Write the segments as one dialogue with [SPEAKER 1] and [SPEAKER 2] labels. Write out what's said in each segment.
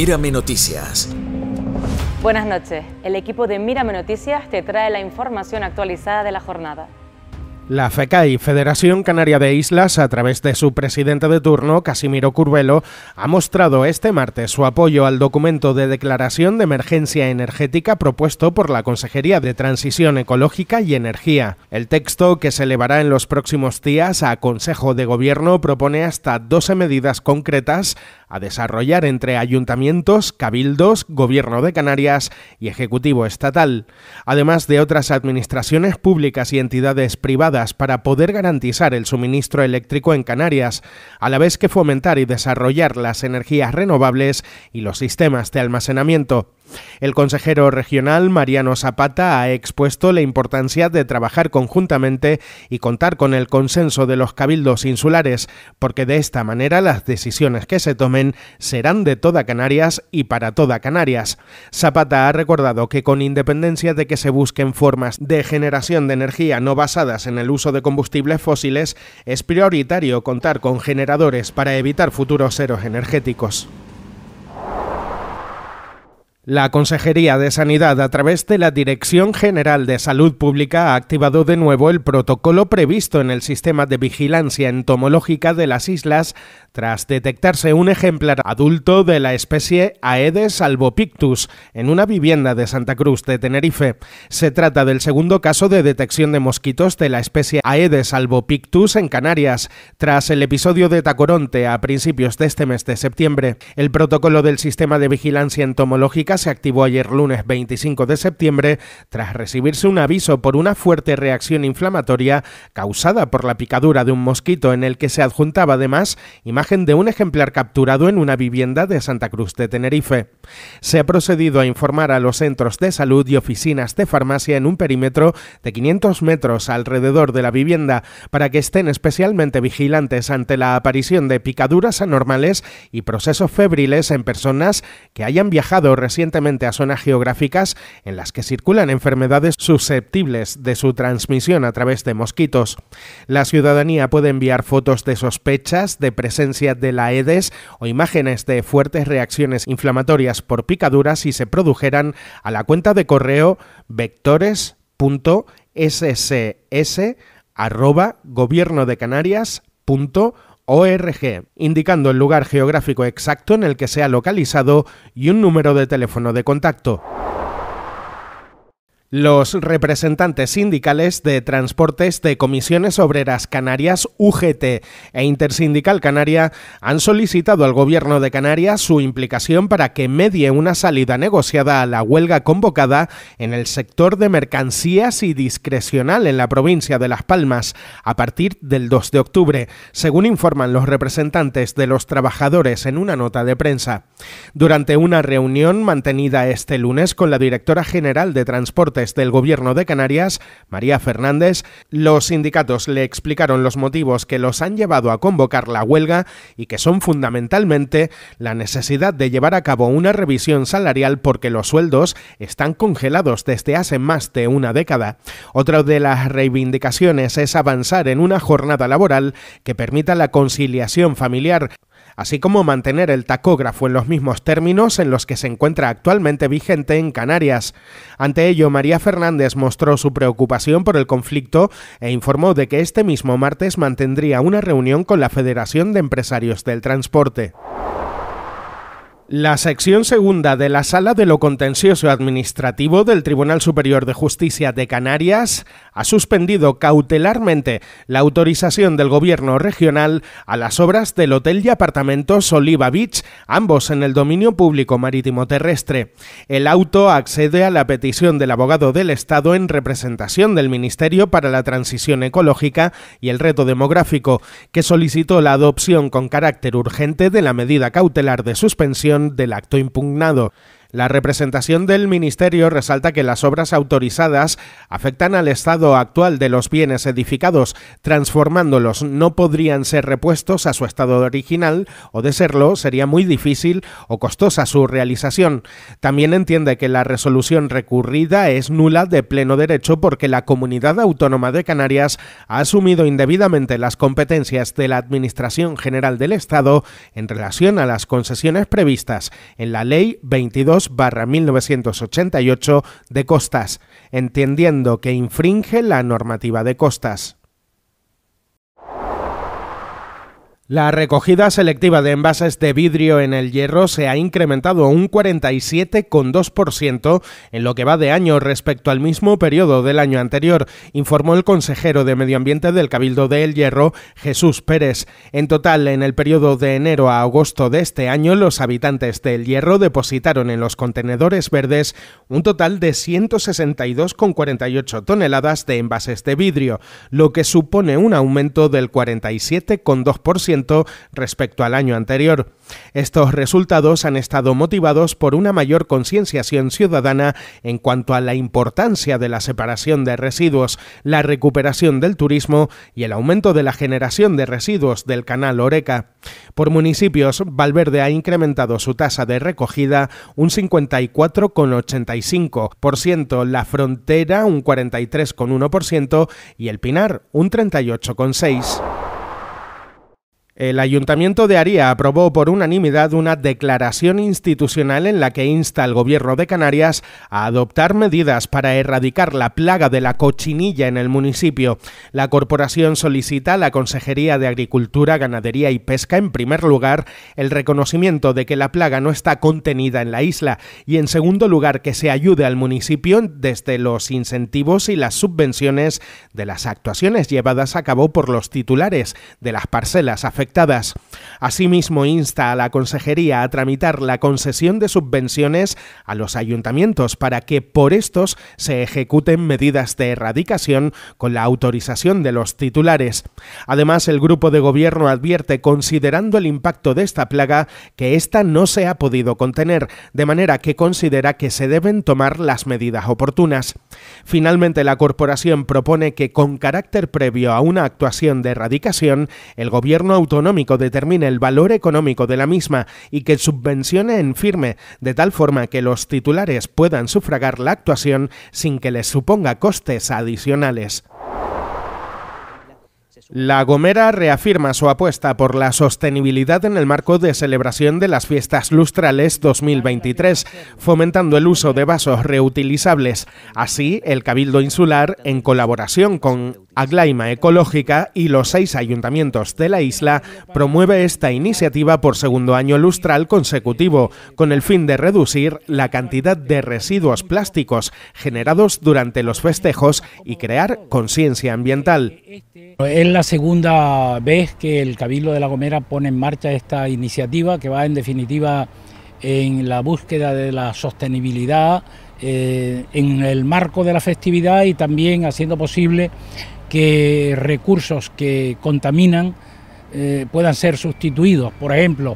[SPEAKER 1] Mírame Noticias.
[SPEAKER 2] Buenas noches. El equipo de Mírame Noticias te trae la información actualizada de la jornada.
[SPEAKER 1] La FECAI, Federación Canaria de Islas, a través de su presidente de turno, Casimiro Curvelo, ha mostrado este martes su apoyo al documento de declaración de emergencia energética propuesto por la Consejería de Transición Ecológica y Energía. El texto, que se elevará en los próximos días a Consejo de Gobierno, propone hasta 12 medidas concretas a desarrollar entre ayuntamientos, cabildos, gobierno de Canarias y Ejecutivo Estatal, además de otras administraciones públicas y entidades privadas para poder garantizar el suministro eléctrico en Canarias, a la vez que fomentar y desarrollar las energías renovables y los sistemas de almacenamiento. El consejero regional Mariano Zapata ha expuesto la importancia de trabajar conjuntamente y contar con el consenso de los cabildos insulares, porque de esta manera las decisiones que se tomen serán de toda Canarias y para toda Canarias. Zapata ha recordado que con independencia de que se busquen formas de generación de energía no basadas en el uso de combustibles fósiles, es prioritario contar con generadores para evitar futuros ceros energéticos. La Consejería de Sanidad, a través de la Dirección General de Salud Pública, ha activado de nuevo el protocolo previsto en el sistema de vigilancia entomológica de las islas tras detectarse un ejemplar adulto de la especie Aedes albopictus en una vivienda de Santa Cruz de Tenerife. Se trata del segundo caso de detección de mosquitos de la especie Aedes albopictus en Canarias, tras el episodio de Tacoronte a principios de este mes de septiembre. El protocolo del sistema de vigilancia entomológica se activó ayer lunes 25 de septiembre tras recibirse un aviso por una fuerte reacción inflamatoria causada por la picadura de un mosquito en el que se adjuntaba además imagen de un ejemplar capturado en una vivienda de Santa Cruz de Tenerife. Se ha procedido a informar a los centros de salud y oficinas de farmacia en un perímetro de 500 metros alrededor de la vivienda para que estén especialmente vigilantes ante la aparición de picaduras anormales y procesos febriles en personas que hayan viajado recientemente a zonas geográficas en las que circulan enfermedades susceptibles de su transmisión a través de mosquitos. La ciudadanía puede enviar fotos de sospechas de presencia de la Aedes o imágenes de fuertes reacciones inflamatorias por picaduras si se produjeran a la cuenta de correo vectores.ss.gobierno de Canarias ORG, indicando el lugar geográfico exacto en el que se ha localizado y un número de teléfono de contacto. Los representantes sindicales de transportes de Comisiones Obreras Canarias, UGT e Intersindical Canaria han solicitado al Gobierno de Canarias su implicación para que medie una salida negociada a la huelga convocada en el sector de mercancías y discrecional en la provincia de Las Palmas a partir del 2 de octubre, según informan los representantes de los trabajadores en una nota de prensa. Durante una reunión mantenida este lunes con la directora general de Transportes del gobierno de Canarias, María Fernández, los sindicatos le explicaron los motivos que los han llevado a convocar la huelga y que son fundamentalmente la necesidad de llevar a cabo una revisión salarial porque los sueldos están congelados desde hace más de una década. Otra de las reivindicaciones es avanzar en una jornada laboral que permita la conciliación familiar así como mantener el tacógrafo en los mismos términos en los que se encuentra actualmente vigente en Canarias. Ante ello, María Fernández mostró su preocupación por el conflicto e informó de que este mismo martes mantendría una reunión con la Federación de Empresarios del Transporte. La sección segunda de la Sala de lo Contencioso Administrativo del Tribunal Superior de Justicia de Canarias ha suspendido cautelarmente la autorización del Gobierno regional a las obras del Hotel y Apartamentos Oliva Beach, ambos en el dominio público marítimo terrestre. El auto accede a la petición del abogado del Estado en representación del Ministerio para la Transición Ecológica y el Reto Demográfico, que solicitó la adopción con carácter urgente de la medida cautelar de suspensión del acto impugnado. La representación del Ministerio resalta que las obras autorizadas afectan al estado actual de los bienes edificados, transformándolos no podrían ser repuestos a su estado original o de serlo sería muy difícil o costosa su realización. También entiende que la resolución recurrida es nula de pleno derecho porque la comunidad autónoma de Canarias ha asumido indebidamente las competencias de la Administración General del Estado en relación a las concesiones previstas en la Ley 22 barra 1988 de costas, entendiendo que infringe la normativa de costas. La recogida selectiva de envases de vidrio en el hierro se ha incrementado un 47,2% en lo que va de año respecto al mismo periodo del año anterior, informó el consejero de Medio Ambiente del Cabildo de El Hierro, Jesús Pérez. En total, en el periodo de enero a agosto de este año, los habitantes del Hierro depositaron en los contenedores verdes un total de 162,48 toneladas de envases de vidrio, lo que supone un aumento del 47,2% respecto al año anterior. Estos resultados han estado motivados por una mayor concienciación ciudadana en cuanto a la importancia de la separación de residuos, la recuperación del turismo y el aumento de la generación de residuos del canal Oreca. Por municipios, Valverde ha incrementado su tasa de recogida un 54,85%, La Frontera un 43,1% y El Pinar un 38,6%. El Ayuntamiento de Aría aprobó por unanimidad una declaración institucional en la que insta al Gobierno de Canarias a adoptar medidas para erradicar la plaga de la cochinilla en el municipio. La corporación solicita a la Consejería de Agricultura, Ganadería y Pesca, en primer lugar, el reconocimiento de que la plaga no está contenida en la isla y, en segundo lugar, que se ayude al municipio desde los incentivos y las subvenciones de las actuaciones llevadas a cabo por los titulares de las parcelas afectadas Asimismo, insta a la Consejería a tramitar la concesión de subvenciones a los ayuntamientos para que por estos se ejecuten medidas de erradicación con la autorización de los titulares. Además, el grupo de gobierno advierte, considerando el impacto de esta plaga, que ésta no se ha podido contener, de manera que considera que se deben tomar las medidas oportunas. Finalmente, la corporación propone que con carácter previo a una actuación de erradicación, el gobierno determine el valor económico de la misma y que subvencione en firme, de tal forma que los titulares puedan sufragar la actuación sin que les suponga costes adicionales. La Gomera reafirma su apuesta por la sostenibilidad en el marco de celebración de las fiestas lustrales 2023, fomentando el uso de vasos reutilizables. Así, el Cabildo Insular, en colaboración con Aglaima Ecológica y los seis ayuntamientos de la isla, promueve esta iniciativa por segundo año lustral consecutivo, con el fin de reducir la cantidad de residuos plásticos generados durante los festejos y crear conciencia ambiental.
[SPEAKER 2] ...es la segunda vez que el Cabildo de La Gomera pone en marcha esta iniciativa que va en definitiva en la búsqueda de la sostenibilidad eh, en el marco de la festividad y también haciendo posible que recursos que contaminan eh, puedan ser sustituidos. Por ejemplo,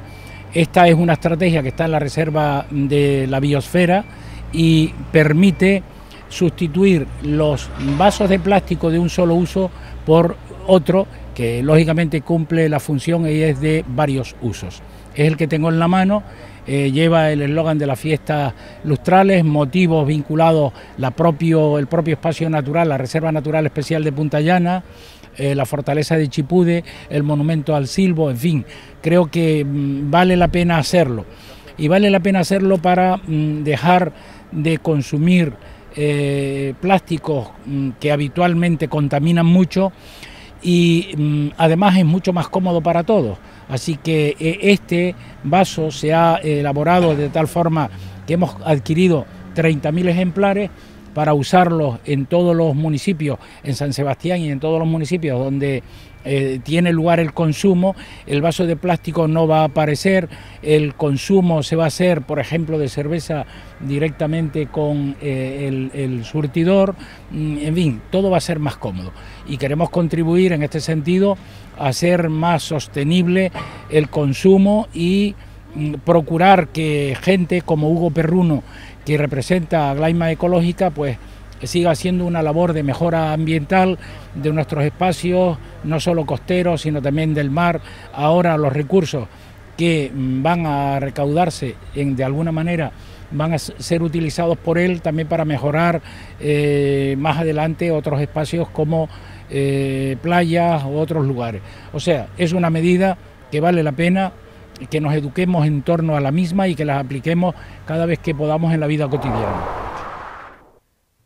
[SPEAKER 2] esta es una estrategia que está en la reserva de la biosfera y permite sustituir los vasos de plástico de un solo uso por otro que lógicamente cumple la función y es de varios usos. Es el que tengo en la mano, eh, lleva el eslogan de las fiestas lustrales, motivos vinculados la propio, el propio espacio natural, la Reserva Natural Especial de Punta Llana, eh, la fortaleza de Chipude, el monumento al Silbo, en fin, creo que mm, vale la pena hacerlo. Y vale la pena hacerlo para mm, dejar de consumir eh, plásticos mm, que habitualmente contaminan mucho y mm, además es mucho más cómodo para todos. Así que eh, este vaso se ha elaborado de tal forma que hemos adquirido 30.000 ejemplares para usarlos en todos los municipios, en San Sebastián y en todos los municipios donde eh, tiene lugar el consumo, el vaso de plástico no va a aparecer, el consumo se va a hacer, por ejemplo, de cerveza directamente con eh, el, surtidor, mm, en fin, todo va a ser más cómodo. Y queremos contribuir en este sentido a hacer más sostenible el consumo y mm, procurar que gente como Hugo Perruno, que representa a Glaima Ecológica, pues siga haciendo una labor de mejora ambiental de nuestros espacios, no solo costeros, sino también del mar. Ahora los recursos que mm, van a recaudarse en, de alguna manera van a ser utilizados por él también para mejorar eh, más adelante otros espacios como eh, playas u otros lugares. O sea, es una medida que vale la pena que nos eduquemos en torno a la misma y que las apliquemos cada vez que podamos en la vida cotidiana.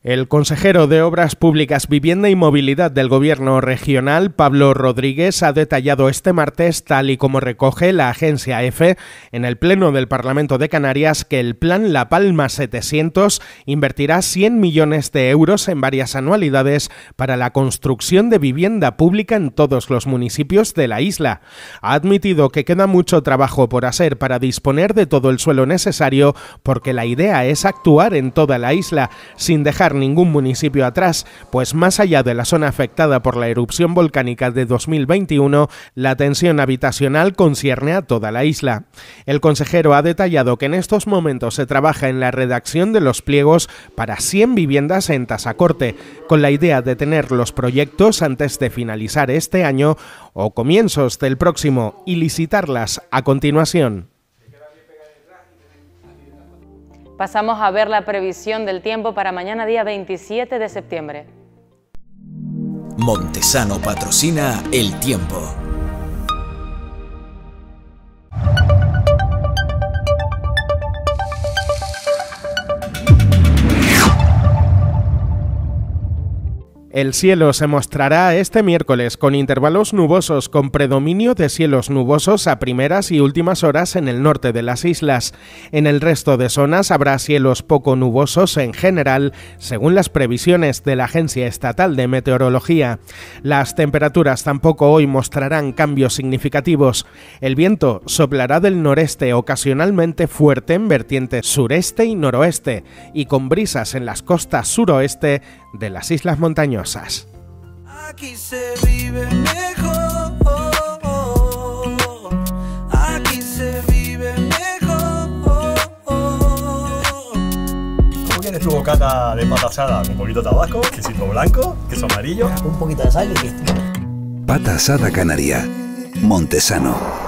[SPEAKER 1] El consejero de Obras Públicas, Vivienda y Movilidad del Gobierno Regional, Pablo Rodríguez, ha detallado este martes, tal y como recoge la agencia EFE e, en el Pleno del Parlamento de Canarias, que el Plan La Palma 700 invertirá 100 millones de euros en varias anualidades para la construcción de vivienda pública en todos los municipios de la isla. Ha admitido que queda mucho trabajo por hacer para disponer de todo el suelo necesario, porque la idea es actuar en toda la isla, sin dejar ningún municipio atrás, pues más allá de la zona afectada por la erupción volcánica de 2021, la tensión habitacional concierne a toda la isla. El consejero ha detallado que en estos momentos se trabaja en la redacción de los pliegos para 100 viviendas en Tasacorte, con la idea de tener los proyectos antes de finalizar este año o comienzos del próximo y licitarlas a continuación.
[SPEAKER 2] Pasamos a ver la previsión del tiempo para mañana día 27 de septiembre. Montesano patrocina el tiempo.
[SPEAKER 1] El cielo se mostrará este miércoles con intervalos nubosos con predominio de cielos nubosos a primeras y últimas horas en el norte de las islas. En el resto de zonas habrá cielos poco nubosos en general, según las previsiones de la Agencia Estatal de Meteorología. Las temperaturas tampoco hoy mostrarán cambios significativos. El viento soplará del noreste ocasionalmente fuerte en vertientes sureste y noroeste y con brisas en las costas suroeste de las islas montañosas. Aquí se vive mejor. Aquí se vive mejor. ¿Cómo quieres tu bocata de pata asada? Con poquito de tabasco, quesito blanco, queso amarillo. Un poquito de sal y listo.
[SPEAKER 2] Pata asada canaria. Montesano.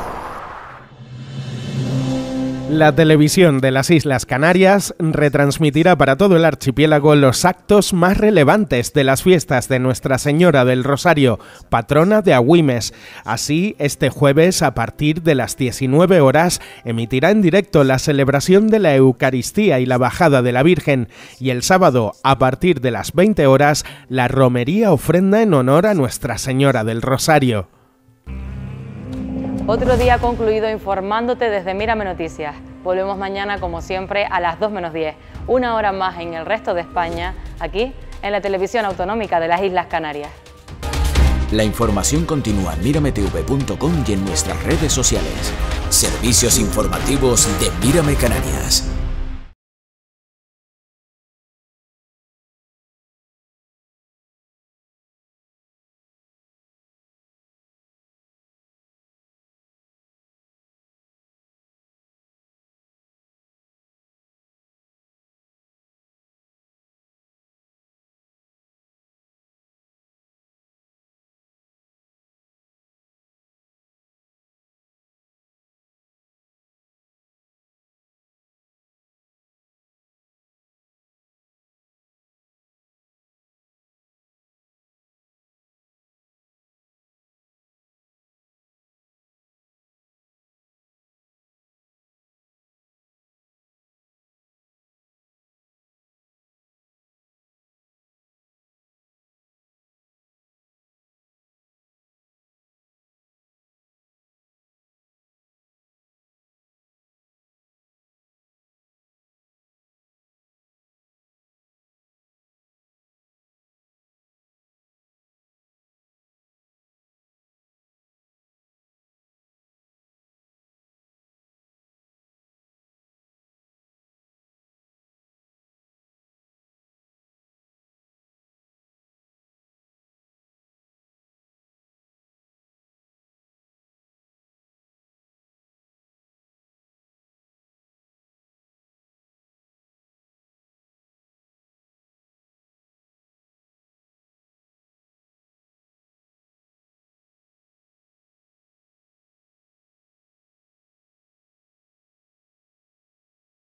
[SPEAKER 1] La televisión de las Islas Canarias retransmitirá para todo el archipiélago los actos más relevantes de las fiestas de Nuestra Señora del Rosario, patrona de Agüimes. Así, este jueves a partir de las 19 horas emitirá en directo la celebración de la Eucaristía y la bajada de la Virgen y el sábado a partir de las 20 horas la romería ofrenda en honor a Nuestra Señora del Rosario.
[SPEAKER 2] Otro día concluido informándote desde Mírame Noticias. Volvemos mañana, como siempre, a las 2 menos 10, una hora más en el resto de España, aquí en la televisión autonómica de las Islas Canarias. La información continúa en mirametv.com y en nuestras redes sociales.
[SPEAKER 1] Servicios informativos de Mírame Canarias.